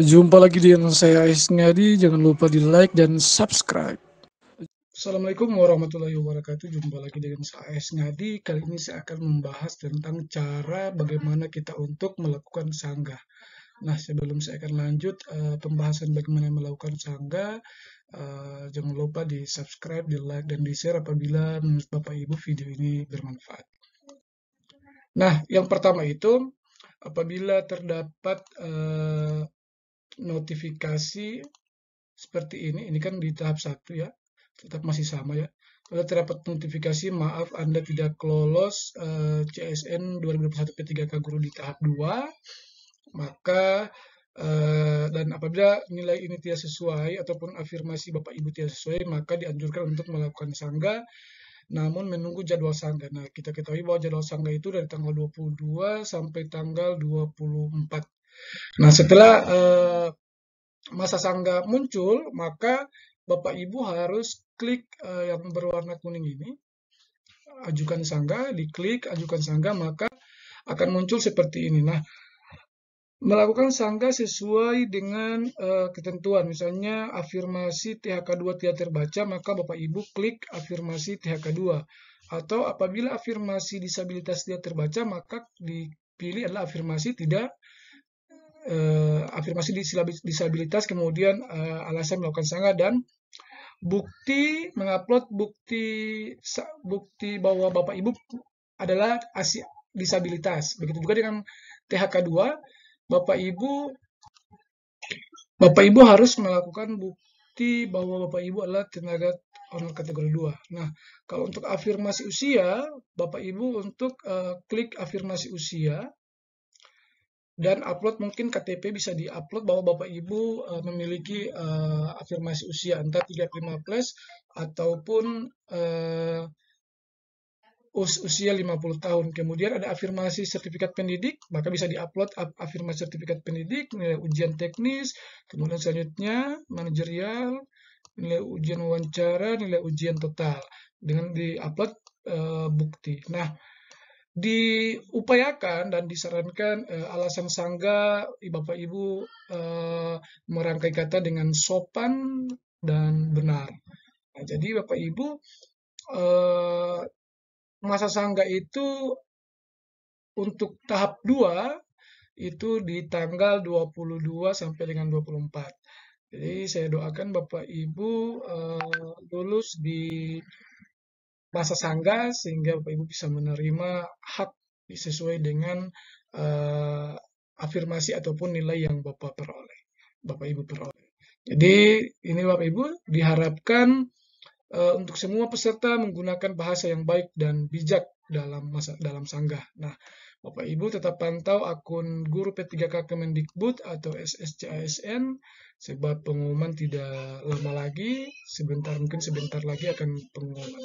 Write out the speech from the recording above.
Jumpa lagi dengan saya Ais Ngadi. Jangan lupa di like dan subscribe. Assalamualaikum warahmatullahi wabarakatuh. Jumpa lagi dengan saya Ais Ngadi. Kali ini saya akan membahas tentang cara bagaimana kita untuk melakukan sanggah. Nah, sebelum saya akan lanjut uh, pembahasan bagaimana melakukan sangga uh, jangan lupa di subscribe, di like, dan di share apabila menurut Bapak Ibu video ini bermanfaat. Nah, yang pertama itu apabila terdapat uh, notifikasi seperti ini, ini kan di tahap satu ya, tetap masih sama ya. Kalau terdapat notifikasi, maaf Anda tidak lolos uh, CSN 2021 P3K Guru di tahap 2, maka Uh, dan apabila nilai ini tidak sesuai ataupun afirmasi Bapak Ibu tidak sesuai, maka dianjurkan untuk melakukan sangga namun menunggu jadwal sangga. Nah, kita ketahui bahwa jadwal sangga itu dari tanggal 22 sampai tanggal 24. Nah, setelah uh, masa sangga muncul, maka Bapak Ibu harus klik uh, yang berwarna kuning ini. Ajukan sangga, diklik ajukan sangga, maka akan muncul seperti ini. Nah, melakukan sangga sesuai dengan uh, ketentuan. Misalnya afirmasi THK2 tidak terbaca, maka Bapak Ibu klik afirmasi THK2. Atau apabila afirmasi disabilitas tidak terbaca, maka dipilih adalah afirmasi tidak uh, afirmasi disabilitas, kemudian uh, alasan melakukan sanggah dan bukti mengupload bukti bukti bahwa bapak ibu adalah asi disabilitas. Begitu juga dengan THK2, bapak ibu bapak ibu harus melakukan bukti bahwa bapak ibu adalah tenaga orang kategori 2. Nah, kalau untuk afirmasi usia, Bapak Ibu untuk uh, klik afirmasi usia, dan upload mungkin KTP bisa diupload bahwa Bapak Ibu uh, memiliki uh, afirmasi usia antara 35 plus ataupun uh, us usia 50 tahun. Kemudian ada afirmasi sertifikat pendidik, maka bisa diupload afirmasi sertifikat pendidik, nilai ujian teknis, kemudian selanjutnya manajerial, nilai ujian wawancara, nilai ujian total dengan diupload uh, bukti. Nah, diupayakan dan disarankan eh, alasan sangga Bapak Ibu eh, merangkai kata dengan sopan dan benar. Nah, jadi Bapak Ibu eh, masa sangga itu untuk tahap 2 itu di tanggal 22 sampai dengan 24. Jadi saya doakan Bapak Ibu uh, lulus di masa sangga sehingga Bapak Ibu bisa menerima hak sesuai dengan uh, afirmasi ataupun nilai yang Bapak peroleh, Bapak Ibu peroleh. Jadi ini Bapak Ibu diharapkan uh, untuk semua peserta menggunakan bahasa yang baik dan bijak dalam masa dalam sanggah. Nah, Bapak Ibu tetap pantau akun guru P3K Kemendikbud atau SSCASN sebab pengumuman tidak lama lagi, sebentar mungkin sebentar lagi akan pengumuman.